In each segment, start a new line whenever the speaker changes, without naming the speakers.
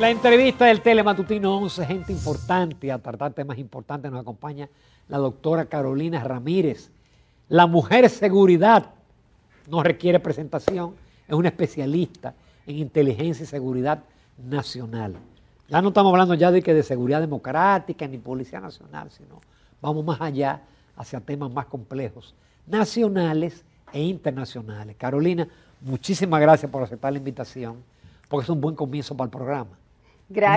La entrevista del Telematutino 11, gente importante, a tratar temas importantes, nos acompaña la doctora Carolina Ramírez. La mujer seguridad no requiere presentación, es una especialista en inteligencia y seguridad nacional. Ya no estamos hablando ya de que de seguridad democrática ni policía nacional, sino vamos más allá hacia temas más complejos, nacionales e internacionales. Carolina, muchísimas gracias por aceptar la invitación, porque es un buen comienzo para el programa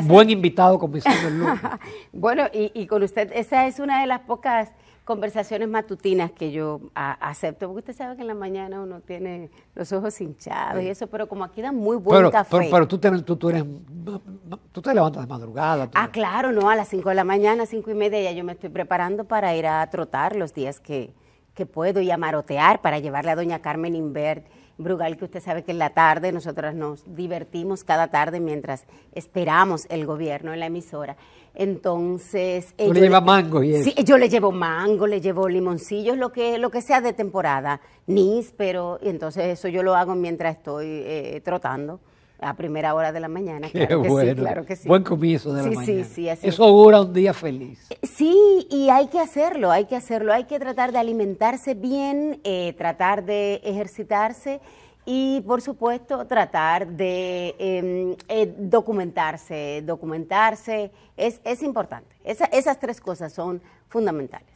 buen invitado con
bueno, y, con usted, esa es una de las pocas conversaciones matutinas que yo acepto, porque usted sabe que en la mañana uno tiene los ojos hinchados y eso, pero como aquí da muy buen café. Pero, tú, te, eres, te
levantas de madrugada.
Ah, claro, no, a las 5 de la mañana, cinco y media, ya yo me estoy preparando para ir a trotar los días que, que puedo y a marotear para llevarle a doña Carmen Invert Brugal, que usted sabe que en la tarde nosotras nos divertimos cada tarde mientras esperamos el gobierno en la emisora. Entonces. le lleva
mango Sí,
yo le llevo mango, le llevo limoncillos, lo que, lo que sea de temporada, níspero, y entonces eso yo lo hago mientras estoy eh, trotando. A primera hora de la mañana, Qué claro que bueno. sí, sí. Buen comienzo de la mañana. Sí, Eso augura
un día feliz.
Eh, sí, y hay que hacerlo, hay que hacerlo. Hay que tratar de alimentarse bien, eh, tratar de ejercitarse y, por supuesto, tratar de em, eh, documentarse. Documentarse es, es importante. esas tres cosas son fundamentales.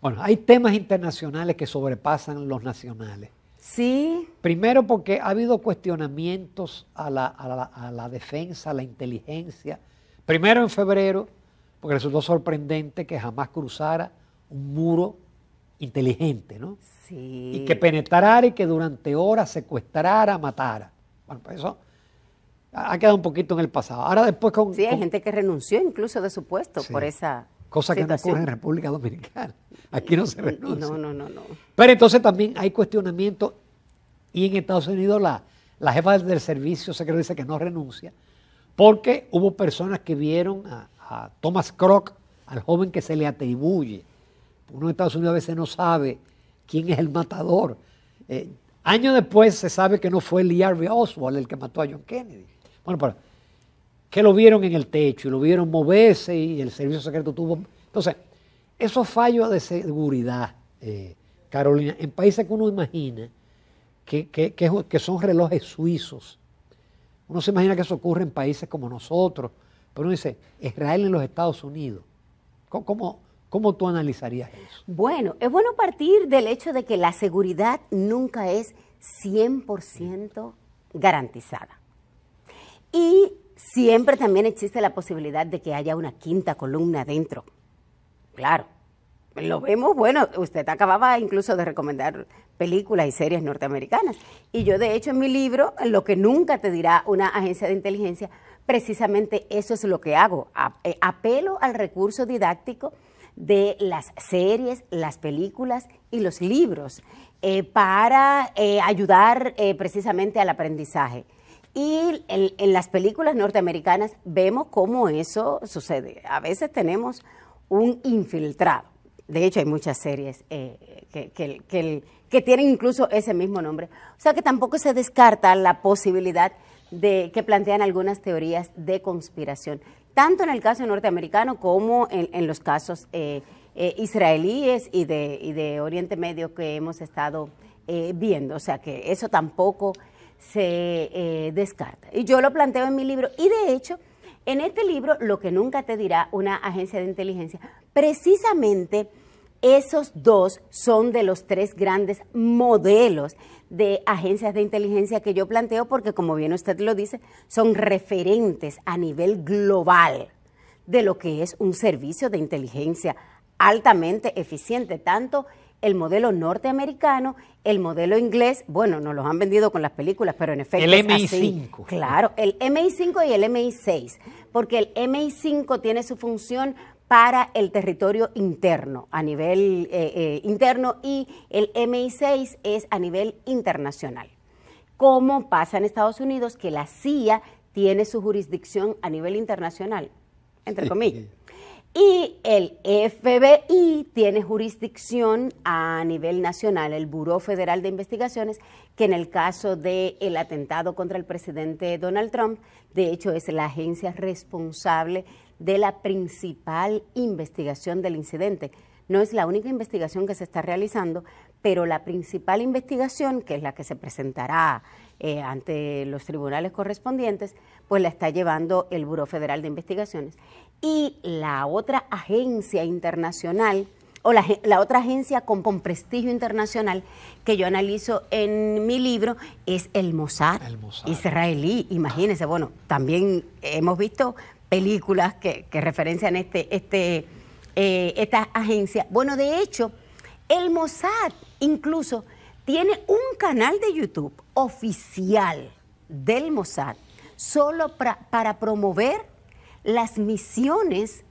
Bueno, hay temas internacionales que sobrepasan los nacionales. Sí. Primero porque ha habido cuestionamientos a la, a la, a la defensa, a la inteligencia. Primero en febrero, porque resultó sorprendente que jamás cruzara un muro inteligente, ¿no?
Sí. Y que
penetrara y que durante horas secuestrara, matara. Bueno, pues eso ha quedado
un poquito en el pasado. Ahora después con... Sí, hay gente que renunció incluso de su puesto por esa cosa que no ocurre en República
Dominicana. Aquí no se renuncia. No, no, no,
Pero entonces también hay
cuestionamiento y en Estados Unidos la, la jefa del servicio secreto dice que no renuncia porque hubo personas que vieron a, a Thomas Croc, al joven que se le atribuye. Uno en Estados Unidos a veces no sabe quién es el matador. Eh, años después se sabe que no fue Lee Harvey Oswald el que mató a John Kennedy. Bueno, pero que lo vieron en el techo y lo vieron moverse y el servicio secreto tuvo... Entonces, esos fallos de seguridad, eh, Carolina, en países que uno imagina que, que, son relojes suizos, uno se imagina que eso ocurre en países como nosotros, pero uno dice, Israel en los Estados Unidos,
cómo tú analizarías eso? Bueno, es bueno partir del hecho de que la seguridad nunca es 100% garantizada. Y siempre también existe la posibilidad de que haya una quinta columna dentro. Claro, lo vemos, bueno, usted acababa incluso de recomendar películas y series norteamericanas. Y yo, de hecho, en mi libro, Lo que nunca te dirá una agencia de inteligencia, precisamente eso es lo que hago. Eh, apelo al recurso didáctico de las series, las películas y los libros eh, para eh, ayudar precisamente al aprendizaje. Y en, las películas norteamericanas vemos cómo eso sucede. A veces tenemos un infiltrado. De hecho, hay muchas series eh, que, que, que, tienen incluso ese mismo nombre. O sea que tampoco se descarta la posibilidad de que plantean algunas teorías de conspiración, tanto en el caso norteamericano como en, los casos eh, eh, israelíes y de, y de, Oriente Medio que hemos estado viendo. O sea que eso tampoco se eh, descarta. Y yo lo planteo en mi libro. Y de hecho, en este libro, Lo que nunca te dirá una agencia de inteligencia, precisamente esos dos son de los tres grandes modelos de agencias de inteligencia que yo planteo porque, como bien usted lo dice, son referentes a nivel global de lo que es un servicio de inteligencia altamente eficiente, tanto el modelo norteamericano, el modelo inglés, bueno, nos los han vendido con las películas, pero en efecto. El MI5. Claro, el MI5 y el MI6, porque el MI5 tiene su función para el territorio interno, a nivel eh, eh, interno, y el MI6 es a nivel internacional. ¿Cómo pasa en Estados Unidos que la CIA tiene su jurisdicción a nivel internacional? Entre comillas. Y el FBI tiene jurisdicción a nivel nacional, el Buró Federal de Investigaciones, que en el caso del el atentado contra el presidente Donald Trump, de hecho es la agencia responsable de la principal investigación del incidente. No es la única investigación que se está realizando, pero la principal investigación, que es la que se presentará eh, ante los tribunales correspondientes, pues la está llevando el Buró Federal de Investigaciones. Y la otra agencia internacional, o la, otra agencia con, prestigio internacional que yo analizo en mi libro, es el Mossad, israelí. Imagínense, bueno, también hemos visto películas que, referencian este, este, eh, esta agencia. Bueno, de hecho el Mossad incluso tiene un canal de YouTube oficial del Mossad solo para promover las misiones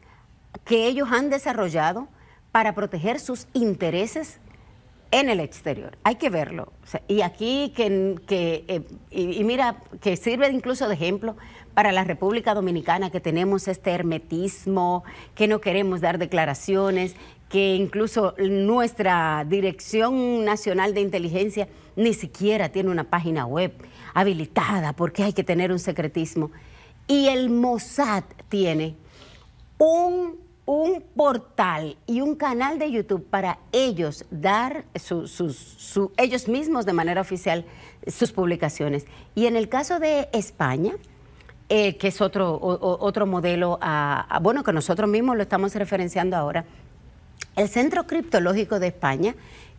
que ellos han desarrollado para proteger sus intereses en el exterior. Hay que verlo. y aquí, que, eh, y, mira, que sirve incluso de ejemplo para la República Dominicana, que tenemos este hermetismo, que no queremos dar declaraciones, que incluso nuestra Dirección Nacional de Inteligencia ni siquiera tiene una página web habilitada porque hay que tener un secretismo. Y el Mossad tiene un, portal y un canal de YouTube para ellos dar su, ellos mismos de manera oficial sus publicaciones. Y en el caso de España, eh, que es otro, otro modelo, bueno, que nosotros mismos lo estamos referenciando ahora, el Centro Criptológico de España,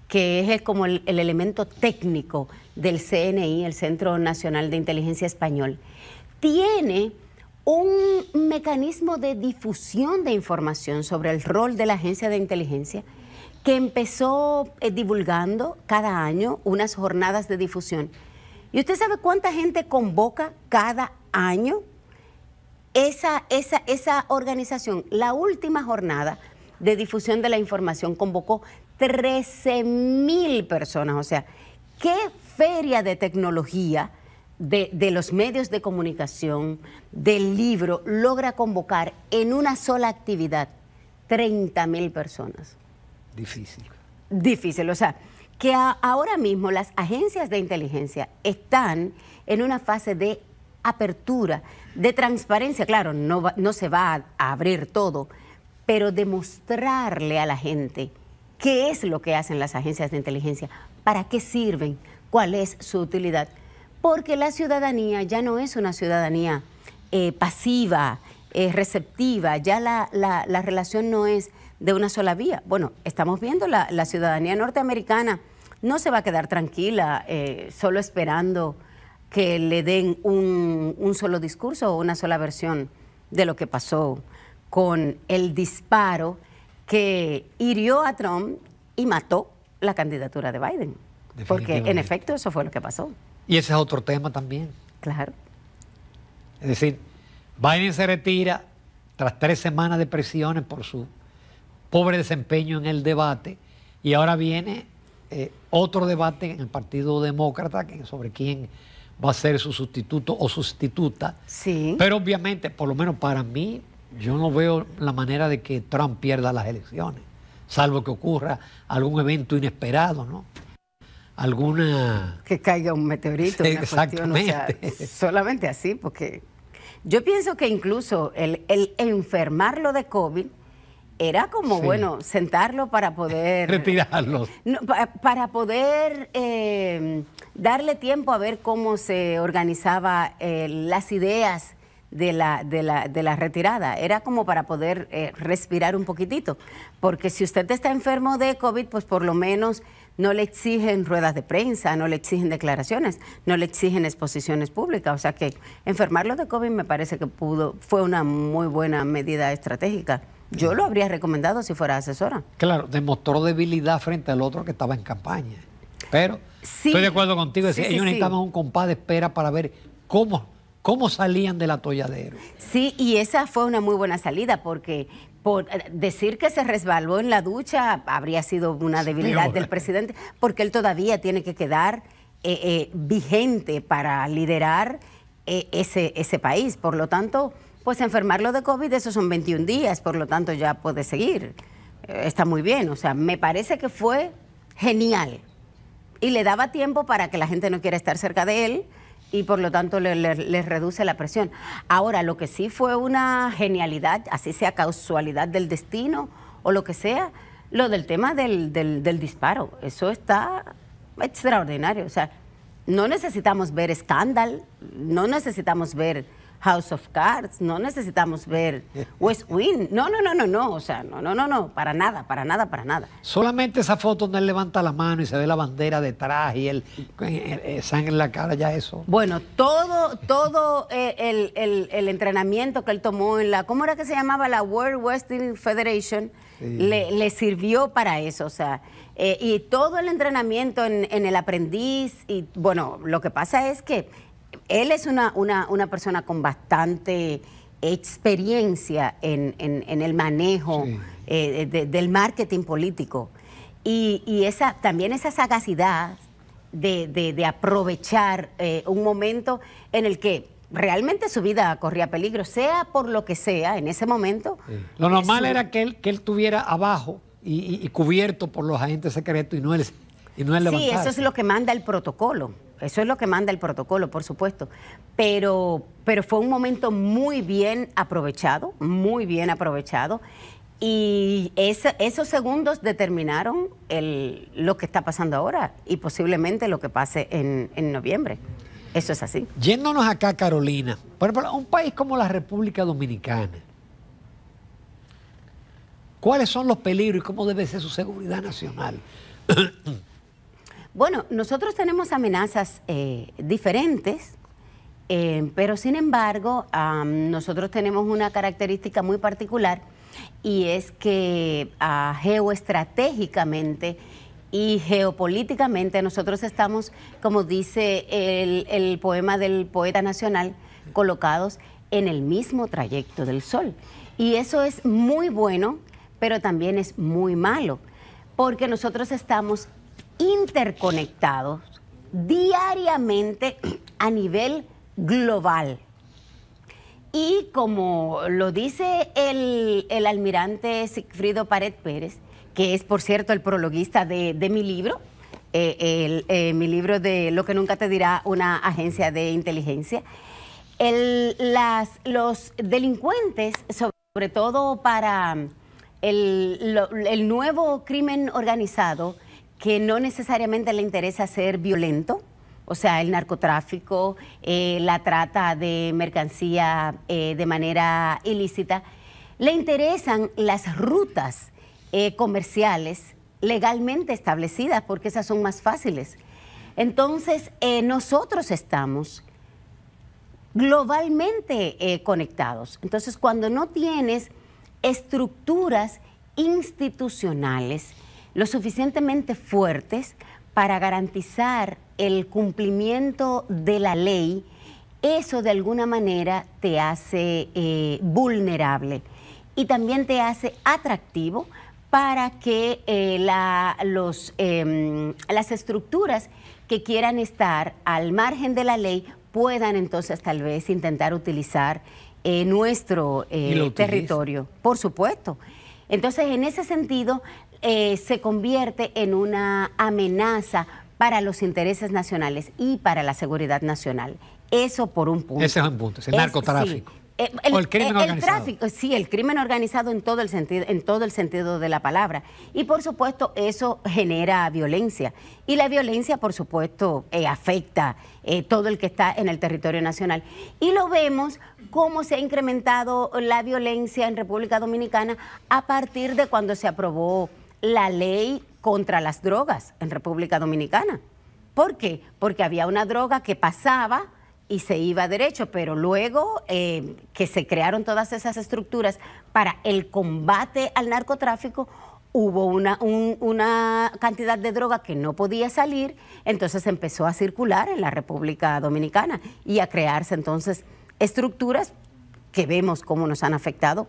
que es como el, elemento técnico del CNI, el Centro Nacional de Inteligencia Español, tiene un mecanismo de difusión de información sobre el rol de la agencia de inteligencia que empezó eh, divulgando cada año unas jornadas de difusión. ¿Y usted sabe cuánta gente convoca cada año? Esa, esa organización, la última jornada, de difusión de la información convocó 13 mil personas. O sea, ¿qué feria de tecnología de, los medios de comunicación, del libro, logra convocar en una sola actividad 30 mil personas? Difícil. Difícil, o sea, que ahora mismo las agencias de inteligencia están en una fase de apertura, de transparencia. Claro, no, no se va a abrir todo, pero demostrarle a la gente qué es lo que hacen las agencias de inteligencia, para qué sirven, cuál es su utilidad. Porque la ciudadanía ya no es una ciudadanía eh, pasiva, eh, receptiva, ya la, relación no es de una sola vía. Bueno, estamos viendo la, la ciudadanía norteamericana no se va a quedar tranquila eh, solo esperando que le den un solo discurso o una sola versión de lo que pasó con el disparo que hirió a Trump y mató la candidatura de Biden. Porque en efecto eso fue lo que pasó.
Y ese es otro tema también. Claro. Es decir, Biden se retira tras tres semanas de presiones por su pobre desempeño en el debate y ahora viene eh, otro debate en el Partido Demócrata sobre quién va a ser su sustituto o sustituta. Sí. Pero obviamente, por lo menos para mí, yo no veo la manera de que Trump pierda las elecciones, salvo que ocurra algún evento inesperado, ¿no? Alguna...
Que caiga un meteorito. exactamente. solamente así, porque yo pienso que incluso el, enfermarlo de COVID era como, bueno, sentarlo para poder...
Retirarlo.
para poder eh, darle tiempo a ver cómo se organizaban eh, las ideas de la, de la, de la retirada. Era como para poder eh, respirar un poquitito. Porque si usted está enfermo de COVID, pues por lo menos no le exigen ruedas de prensa, no le exigen declaraciones, no le exigen exposiciones públicas. O sea que enfermarlo de COVID me parece que pudo, fue una muy buena medida estratégica. Yo lo habría recomendado si fuera asesora. Claro, demostró debilidad frente al otro que estaba en campaña. Pero estoy de acuerdo contigo, ellos necesitaban un
compás de espera para ver cómo cómo salían del
atolladero. Sí, y esa fue una muy buena salida porque por eh, decir que se resbaló en la ducha habría sido una debilidad del presidente, porque él todavía tiene que quedar eh, eh, vigente para liderar ese, ese país. Por lo tanto, pues enfermarlo de COVID, eso son 21 días, por lo tanto ya puede seguir. está muy bien, o sea, me parece que fue genial. Y le daba tiempo para que la gente no quiera estar cerca de él, y por lo tanto les le, reduce la presión. Ahora, lo que sí fue una genialidad, así sea causalidad del destino o lo que sea, lo del tema del, del, del disparo, eso está extraordinario. O sea, no necesitamos ver escándalo, no necesitamos ver House of Cards, no necesitamos ver West Wing. No, no, no, no, no, o sea, no, no, no, no, para nada, para nada, para nada.
Solamente esa foto donde él levanta la mano y se ve la bandera detrás y el, eh, eh, eh, sangre en la cara, ya eso. Bueno,
todo, todo el, entrenamiento que él tomó en la, ¿cómo era que se llamaba? La World Wrestling Federation, le, sirvió para eso, o sea, y todo el entrenamiento en, en el aprendiz, y bueno, lo que pasa es que él es una, persona con bastante experiencia en, en, el manejo eh, del marketing político y, esa, también esa sagacidad de, aprovechar eh, un momento en el que realmente su vida corría peligro, sea por lo que sea en ese momento.
Lo normal era
que él, que él tuviera abajo y, cubierto por los agentes secretos y no él, y no Sí, eso es lo que manda el protocolo. Eso es lo que manda el protocolo, por supuesto. Pero, pero fue un momento muy bien aprovechado, muy bien aprovechado. Y esos segundos determinaron lo que está pasando ahora y posiblemente lo que pase en, noviembre. Eso es así. Yéndonos acá, Carolina, un país
como la República Dominicana, ¿cuáles son los peligros
y cómo debe ser su seguridad nacional? Bueno, nosotros tenemos amenazas eh, diferentes, eh, pero sin embargo, nosotros tenemos una característica muy particular y es que ah, geoestratégicamente y geopolíticamente nosotros estamos, como dice el poema del poeta nacional, colocados en el mismo trayecto del sol. Y eso es muy bueno, pero también es muy malo, porque nosotros estamos interconectados diariamente a nivel global. Y como lo dice el, almirante Sigfrido Pared Pérez, que es por cierto el prologuista de, mi libro, eh, el, eh, mi libro de Lo que nunca te dirá una agencia de inteligencia, las, los delincuentes, sobre todo para el, el nuevo crimen organizado, que no necesariamente le interesa ser violento, o sea, el narcotráfico, eh, la trata de mercancía eh, de manera ilícita, le interesan las rutas eh, comerciales legalmente establecidas, porque esas son más fáciles. Entonces, nosotros estamos globalmente conectados. Entonces, cuando no tienes estructuras institucionales, lo suficientemente fuertes para garantizar el cumplimiento de la ley, eso de alguna manera te hace eh, vulnerable y también te hace atractivo para que eh, la, los, em, las estructuras que quieran estar al margen de la ley puedan entonces tal vez intentar utilizar eh, nuestro territorio. Por supuesto. Entonces, en ese sentido, eh, se convierte en una amenaza para los intereses nacionales y para la seguridad nacional. Eso por un punto.
Ese es un punto, es el narcotráfico.
Eh, el, crimen eh, organizado. tráfico, sí, el crimen organizado en todo el sentido, en todo el sentido de la palabra. Y por supuesto, eso genera violencia. Y la violencia, por supuesto, afecta todo el que está en el territorio nacional. Y lo vemos cómo se ha incrementado la violencia en República Dominicana a partir de cuando se aprobó la ley contra las drogas en República Dominicana. ¿Por qué? Porque había una droga que pasaba y se iba derecho, pero luego eh, que se crearon todas esas estructuras para el combate al narcotráfico, hubo una cantidad de droga que no podía salir, entonces empezó a circular en la República Dominicana y a crearse entonces estructuras que vemos cómo nos han afectado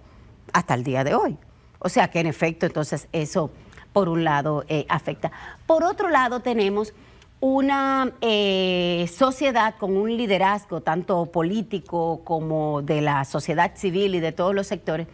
hasta el día de hoy. O sea que en efecto, entonces eso por un lado eh, afecta. Por otro lado tenemos una eh, sociedad con un liderazgo tanto político como de la sociedad civil y de todos los sectores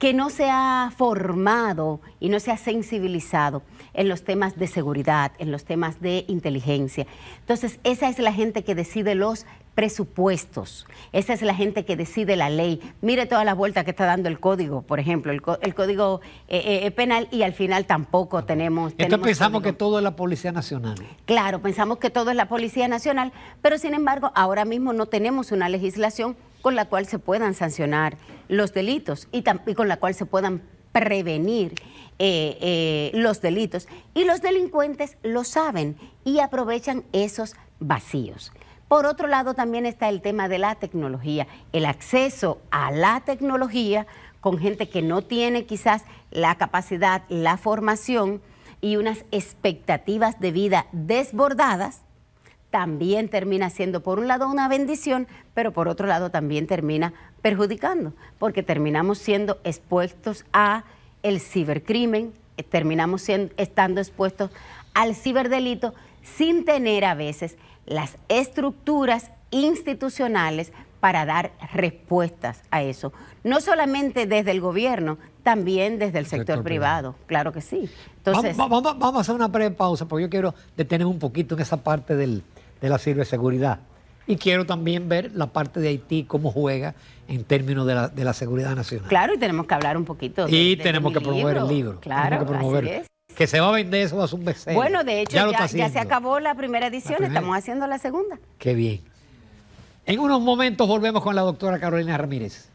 que no se ha formado y no se ha sensibilizado en los temas de seguridad, en los temas de inteligencia. Entonces, esa es la gente que decide los presupuestos. Esa es la gente que decide la ley. Mire todas las vueltas que está dando el código, por ejemplo, el, código eh, eh, eh, penal y al final tampoco tenemos... Entonces pensamos que todo es la Policía Nacional. Claro, pensamos que todo es la Policía Nacional, pero sin embargo ahora mismo no tenemos una legislación con la cual se puedan sancionar los delitos y, con la cual se puedan prevenir los delitos. Y los delincuentes lo saben y aprovechan esos vacíos. Por otro lado, también está el tema de la tecnología, el acceso a la tecnología con gente que no tiene quizás la capacidad, la formación y unas expectativas de vida desbordadas, también termina siendo, por un lado, una bendición, pero por otro lado también termina perjudicando, porque terminamos siendo expuestos a el cibercrimen, eh, terminamos estando expuestos al ciberdelito sin tener a veces las estructuras institucionales para dar respuestas a eso. No solamente desde el gobierno, también desde el sector, privado. claro que sí. Entonces, vamos,
a hacer una breve pausa porque yo quiero detener un poquito en esa parte del, de la ciberseguridad. Y quiero también ver la parte de Haití, cómo juega en términos de la, de la seguridad nacional.
Claro, y tenemos que hablar un poquito. De, y tenemos, que Libro. que promover el libro.
Que se va a vender eso a un mes Bueno, de hecho, ya, se acabó
la primera edición, estamos haciendo la segunda.
Qué bien. En unos momentos volvemos con la doctora Carolina Ramírez.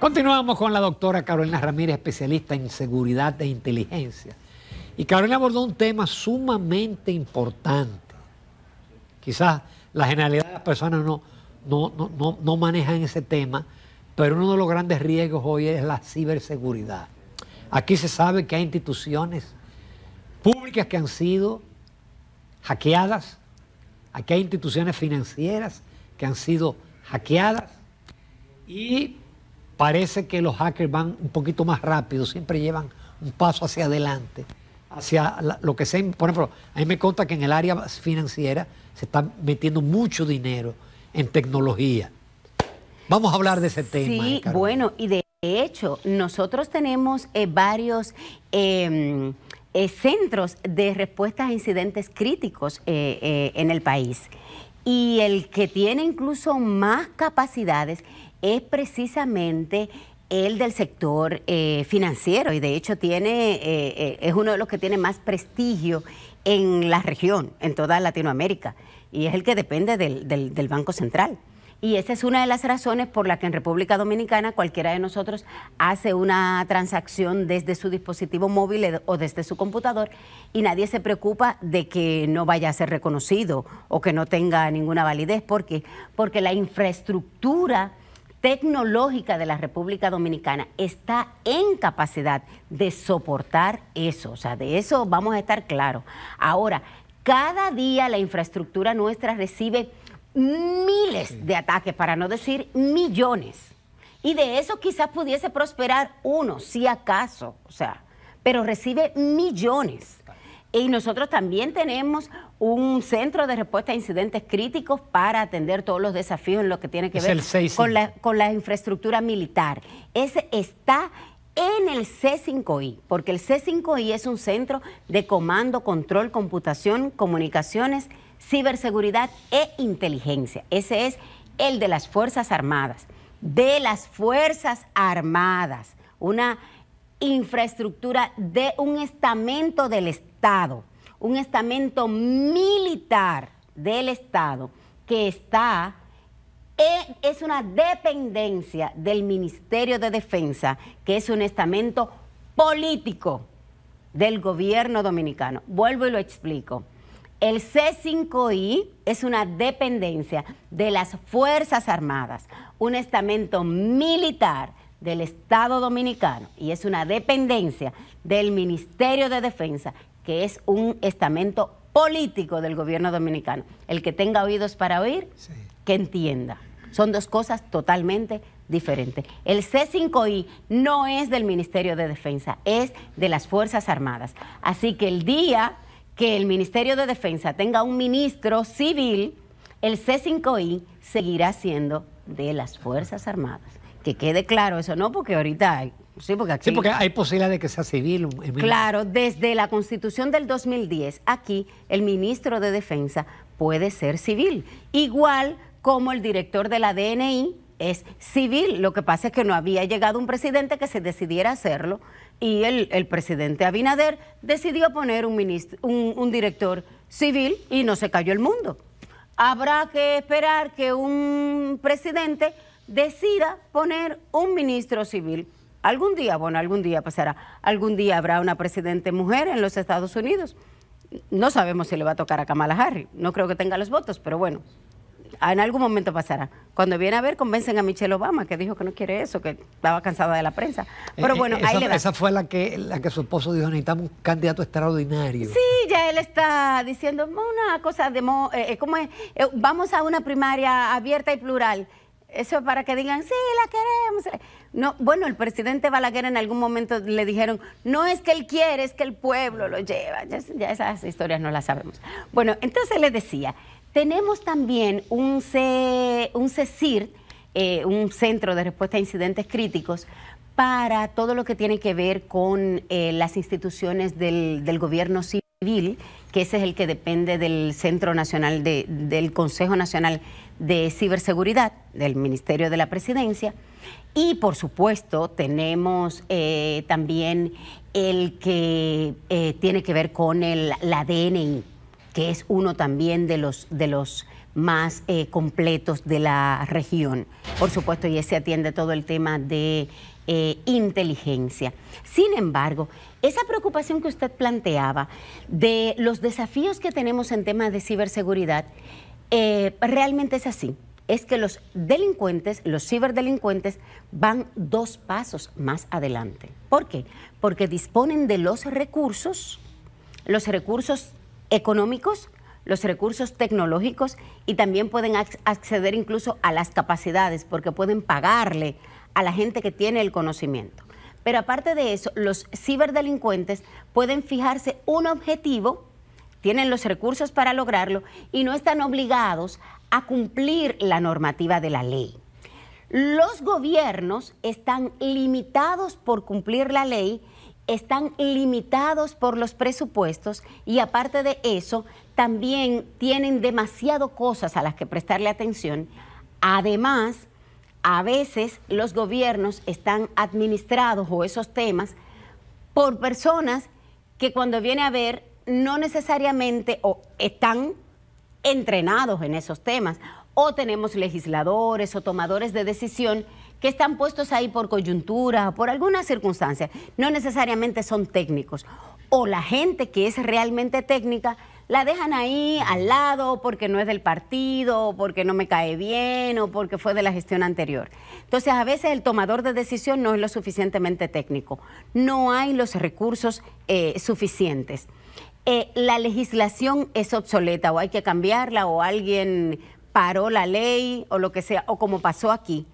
Continuamos con la doctora Carolina Ramírez, especialista en seguridad e inteligencia. Y Carolina abordó un tema sumamente importante. Quizás la generalidad de las personas no, no manejan ese tema, pero uno de los grandes riesgos hoy es la ciberseguridad. Aquí se sabe que hay instituciones públicas que han sido hackeadas. Aquí hay instituciones financieras que han sido hackeadas. Y parece que los hackers van un poquito más rápido, siempre llevan un paso hacia adelante, hacia lo que sea. Por ejemplo, a mí me consta que en el área financiera se está metiendo mucho dinero en tecnología. Vamos a hablar de ese tema. Sí, eh,
bueno, y de de hecho, nosotros tenemos eh, varios em, eh, centros de respuestas a incidentes críticos eh, en el país. Y el que tiene incluso más capacidades es precisamente el del sector financiero y de hecho tiene, es uno de los que tiene más prestigio en la región, en toda Latinoamérica, y es el que depende del, del Banco Central. Y esa es una de las razones por la que en República Dominicana cualquiera de nosotros hace una transacción desde su dispositivo móvil e- o desde su computador y nadie se preocupa de que no vaya a ser reconocido o que no tenga ninguna validez. ¿Por qué? Porque la infraestructura tecnológica de la República Dominicana está en capacidad de soportar eso. O sea, de eso vamos a estar claros. Ahora, cada día la infraestructura nuestra recibe miles de ataques, para no decir millones. Y de eso quizás pudiese prosperar uno, si acaso, o sea, pero recibe millones. Y nosotros también tenemos un centro de respuesta a incidentes críticos para atender todos los desafíos en lo que tiene que ver con, la, con la, infraestructura militar. Ese está en el C5I, porque el C5I es un centro de comando, control, computación, comunicaciones ciberseguridad e inteligencia. Ese es el de las Fuerzas Armadas. De las Fuerzas Armadas, una infraestructura de un estamento del Estado, un estamento militar del Estado que está e, es una dependencia del Ministerio de Defensa, que es un estamento político del gobierno dominicano. Vuelvo y lo explico. El C5I es una dependencia de las Fuerzas Armadas, un estamento militar del Estado Dominicano y es una dependencia del Ministerio de Defensa, que es un estamento político del gobierno dominicano. El que tenga oídos para oír, que entienda. Son dos cosas totalmente diferentes. El C5I no es del Ministerio de Defensa, es de las Fuerzas Armadas. Así que el día que el Ministerio de Defensa tenga un ministro civil, el C5I seguirá siendo de las Fuerzas Armadas. Que quede claro eso, no porque ahorita hay. Sí porque, sí, porque hay posibilidad de que sea civil. Eh, claro, desde la Constitución del 2010, aquí el ministro de Defensa puede ser civil, igual como el director de la DNI es civil. Lo que pasa es que no había llegado un presidente que se decidiera hacerlo y el, presidente Abinader decidió poner un, ministro, un, un director civil y no se cayó el mundo. Habrá que esperar que un presidente decida poner un ministro civil. Algún día, bueno, algún día pasará, algún día habrá una presidente mujer en los Estados Unidos. No sabemos si le va a tocar a Kamala Harris, no creo que tenga los votos, pero bueno, en algún momento pasará. Cuando viene a ver, convencen a Michelle Obama, que dijo que no quiere eso, que estaba cansada de la prensa. Pero eh, eh, bueno, esa, Esa
fue la que, su esposo dijo, necesitamos un candidato extraordinario.
Sí, ya él está diciendo una cosa de... Eh, ¿Cómo vamos a una primaria abierta y plural. Eso es para que digan, sí, la queremos. No, bueno, el presidente Balaguer en algún momento le dijeron, no es que él quiere, es que el pueblo lo lleva. Ya, ya esas historias no las sabemos. Bueno, entonces le decía tenemos también un, un CECIR, eh, un Centro de Respuesta a Incidentes Críticos, para todo lo que tiene que ver con eh, las instituciones del, gobierno civil, que ese es el que depende del Centro Nacional, del Consejo Nacional de Ciberseguridad, del Ministerio de la Presidencia. Y por supuesto tenemos eh, también el que tiene que ver con el, la DNI, que es uno también de los, de los más eh, completos de la región. Por supuesto, y ese atiende todo el tema de eh, inteligencia. Sin embargo, esa preocupación que usted planteaba de los desafíos que tenemos en temas de ciberseguridad, eh, realmente es así. Es que los delincuentes, los ciberdelincuentes, van dos pasos más adelante. ¿Por qué? Porque disponen de los recursos, los recursos económicos, los recursos tecnológicos y también pueden acceder incluso a las capacidades porque pueden pagarle a la gente que tiene el conocimiento. Pero aparte de eso, los ciberdelincuentes pueden fijarse un objetivo, tienen los recursos para lograrlo y no están obligados a cumplir la normativa de la ley. Los gobiernos están limitados por cumplir la ley están limitados por los presupuestos y aparte de eso, también tienen demasiado cosas a las que prestarle atención. Además, a veces los gobiernos están administrados o esos temas por personas que cuando viene a ver no necesariamente o están entrenados en esos temas o tenemos legisladores o tomadores de decisión que están puestos ahí por coyuntura, por alguna circunstancia, no necesariamente son técnicos. O la gente que es realmente técnica, la dejan ahí al lado porque no es del partido, o porque no me cae bien o porque fue de la gestión anterior. Entonces, a veces el tomador de decisión no es lo suficientemente técnico, no hay los recursos eh, suficientes. Eh, la legislación es obsoleta o hay que cambiarla o alguien paró la ley o lo que sea, o como pasó aquí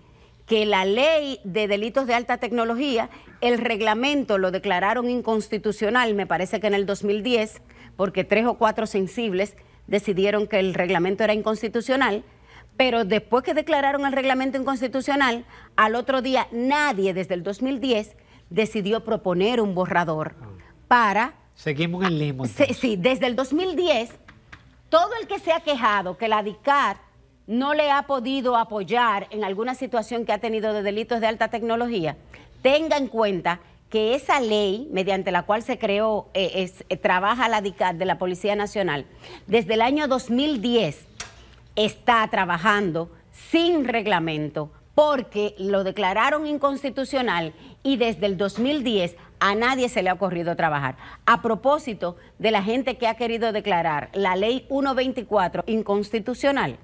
que la ley de delitos de alta tecnología, el reglamento lo declararon inconstitucional, me parece que en el 2010, porque tres o cuatro sensibles decidieron que el reglamento era inconstitucional, pero después que declararon el reglamento inconstitucional, al otro día nadie desde el 2010 decidió proponer un borrador para...
Seguimos en limbo.
Sí, desde el 2010, todo el que se ha quejado que la DICAR no le ha podido apoyar en alguna situación que ha tenido de delitos de alta tecnología, tenga en cuenta que esa ley mediante la cual se creó, eh, eh, trabaja la DICAT de la Policía Nacional, desde el año 2010 está trabajando sin reglamento porque lo declararon inconstitucional y desde el 2010 a nadie se le ha ocurrido trabajar. A propósito de la gente que ha querido declarar la ley 124 inconstitucional,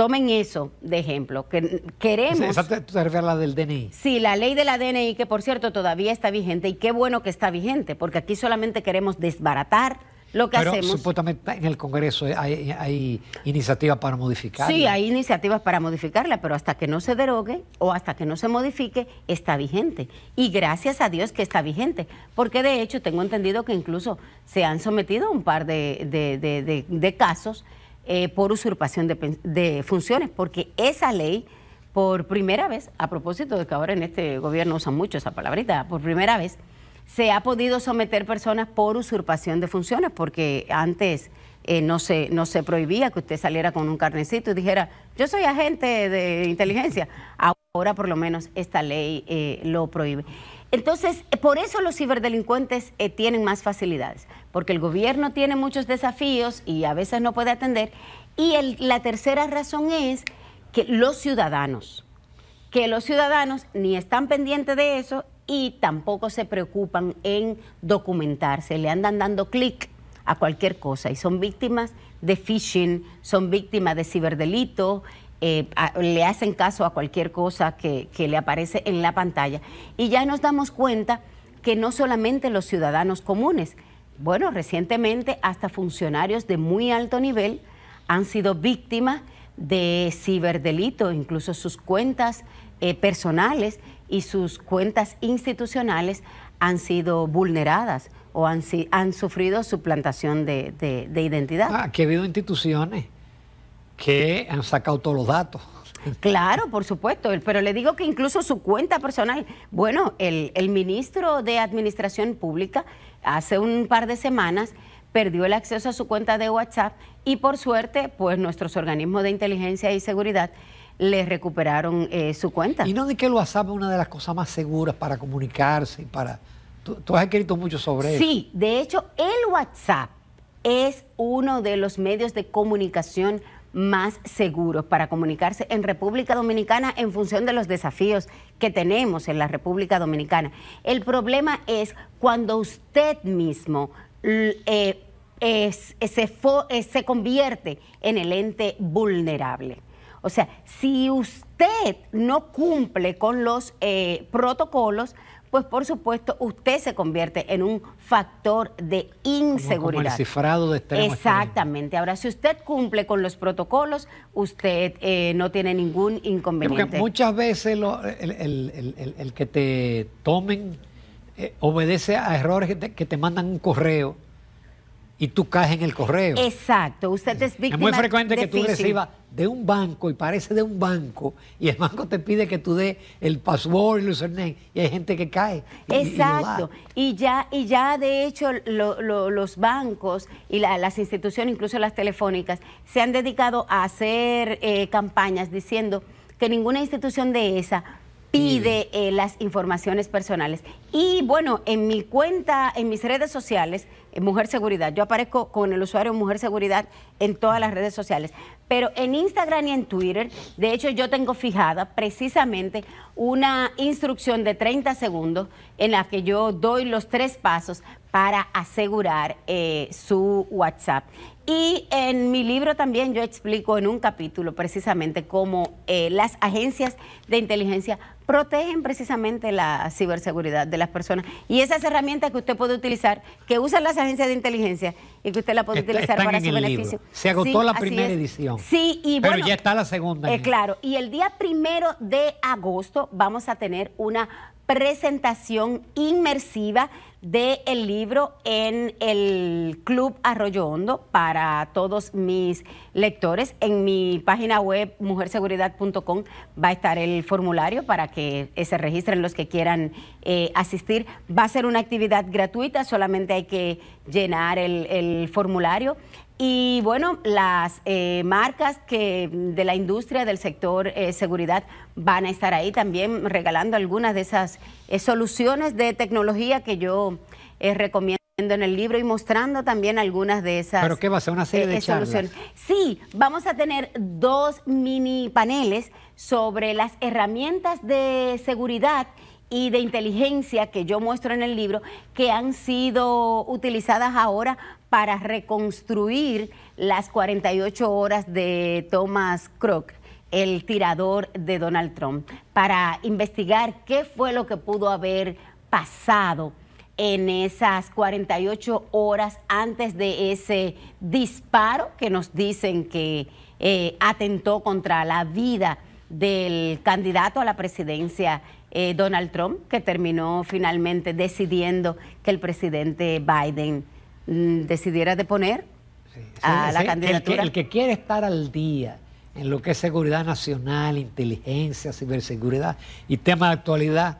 Tomen eso de ejemplo, que queremos... Esa
la del DNI.
Sí, la ley de la DNI, que por cierto todavía está vigente, y qué bueno que está vigente, porque aquí solamente queremos desbaratar lo que Pero, hacemos...
Supuestamente en el Congreso hay, iniciativas para modificarla. Sí,
hay iniciativas para modificarla, pero hasta que no se derogue o hasta que no se modifique, está vigente. Y gracias a Dios que está vigente, porque de hecho tengo entendido que incluso se han sometido a un par de casos eh, por usurpación de, funciones, porque esa ley, por primera vez, a propósito de que ahora en este gobierno usan mucho esa palabrita, por primera vez se ha podido someter personas por usurpación de funciones, porque antes eh, no, se, no se prohibía que usted saliera con un carnecito y dijera, yo soy agente de inteligencia. Ahora por lo menos esta ley eh, lo prohíbe. Entonces, por eso los ciberdelincuentes tienen más facilidades porque el gobierno tiene muchos desafíos y a veces no puede atender. Y la tercera razón es que los ciudadanos, que los ciudadanos ni están pendientes de eso y tampoco se preocupan en documentarse, le andan dando clic a cualquier cosa y son víctimas de phishing, son víctimas de ciberdelito, eh, le hacen caso a cualquier cosa que le aparece en la pantalla. Y ya nos damos cuenta que no solamente los ciudadanos comunes, bueno, recientemente hasta funcionarios de muy alto nivel han sido víctimas de ciberdelito, incluso sus cuentas eh, personales y sus cuentas institucionales han sido vulneradas o han, han sufrido suplantación de, de, identidad. Ah, que ha habido instituciones
que han sacado todos los datos.
Claro, por supuesto, pero le digo que incluso su cuenta personal, bueno, el, el ministro de Administración Pública hace un par de semanas perdió el acceso a su cuenta de WhatsApp y por suerte, pues nuestros organismos de inteligencia y seguridad le recuperaron eh, su cuenta.
Y no de que el WhatsApp es una de las cosas más seguras para comunicarse y para... Tú, has escrito mucho sobre eso. Sí,
de hecho, el WhatsApp es uno de los medios de comunicación más seguros para comunicarse en República Dominicana en función de los desafíos que tenemos en la República Dominicana. El problema es cuando usted mismo eh, eh, se, eh, se convierte en el ente vulnerable. O sea, si usted no cumple con los protocolos, pues por supuesto usted se convierte en un factor de inseguridad. el cifrado de extremo Exactamente. Ahora, si usted cumple con los protocolos, usted eh, no tiene ningún inconveniente. Porque
muchas veces el, que te tomen eh, obedece a errores que te mandan un correo y tú caes en el correo.
Exacto, usted es víctima. Es muy frecuente que tú recibas
de un banco y parece de un banco y el banco te pide que tú dé el password, el username y hay gente que cae. Exacto.
Y, ya y ya de hecho los bancos y las instituciones, incluso las telefónicas, se han dedicado a hacer eh, campañas diciendo que ninguna institución de esa pide eh, las informaciones personales. Y bueno, en mi cuenta, en mis redes sociales, eh, Mujer Seguridad. Yo aparezco con el usuario Mujer Seguridad en todas las redes sociales. Pero en Instagram y en Twitter, de hecho yo tengo fijada precisamente una instrucción de 30 segundos en la que yo doy los tres pasos para asegurar eh, su WhatsApp. Y en mi libro también yo explico en un capítulo precisamente cómo eh, las agencias de inteligencia protegen precisamente la ciberseguridad de las personas. Y esas herramientas que usted puede utilizar, que usan las agencias de inteligencia y que usted la puede utilizar para su beneficio. Se agotó la primera
edición. Sí, y Pero ya está la segunda. Eh,
claro, y el día primero de agosto vamos a tener una presentación inmersiva de el libro en el Club Arroyo Hondo para todos mis lectores. En mi página web mujerseguridad.com va a estar el formulario para que eh, se registren los que quieran eh, asistir. Va a ser una actividad gratuita, solamente hay que llenar el, formulario. Y bueno, las eh, marcas que de la industria del sector eh, seguridad van a estar ahí también regalando algunas de esas eh, soluciones de tecnología que yo recomiendo en el libro y mostrando también algunas de esas. ¿Pero qué va a ser una serie de soluciones? Sí, vamos a tener dos mini paneles sobre las herramientas de seguridad y de inteligencia que yo muestro en el libro que han sido utilizadas ahora para reconstruir las 48 horas de Thomas Crook el tirador de Donald Trump, para investigar qué fue lo que pudo haber pasado en esas 48 horas antes de ese disparo que nos dicen que eh, atentó contra la vida del candidato a la presidencia eh, Donald Trump, que terminó finalmente decidiendo que el presidente Biden mm, decidiera deponer a la candidatura. El
que, quiere estar al día en lo que es seguridad nacional, inteligencia, ciberseguridad y tema de actualidad,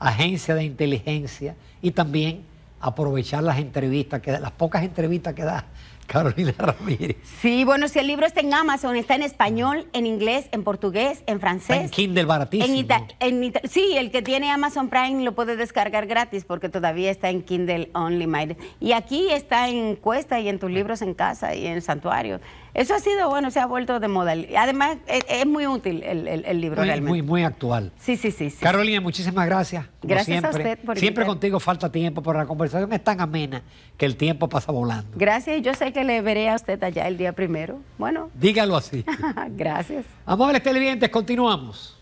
agencia de inteligencia y también aprovechar las entrevistas, que, las pocas entrevistas que da Carolina Ramírez.
Sí, bueno, si el libro está en Amazon, está en español, en inglés, en portugués, en francés. en Kindle baratísimo. En en sí, el que tiene Amazon Prime lo puede descargar gratis porque todavía está en Kindle Only. Y aquí está en Cuesta y en tus libros en casa y en santuario. Eso ha sido bueno, se ha vuelto de moda. Además, e, es, muy útil el, libro muy, realmente.
Muy, actual. Sí, sí, sí. Carolina, muchísimas gracias. Gracias a usted Siempre contigo falta tiempo, pero la conversación es tan amena que el tiempo pasa volando.
Gracias, yo sé que le veré a usted allá el día primero. Bueno.
Dígalo así.
gracias.
Amables televidentes, continuamos.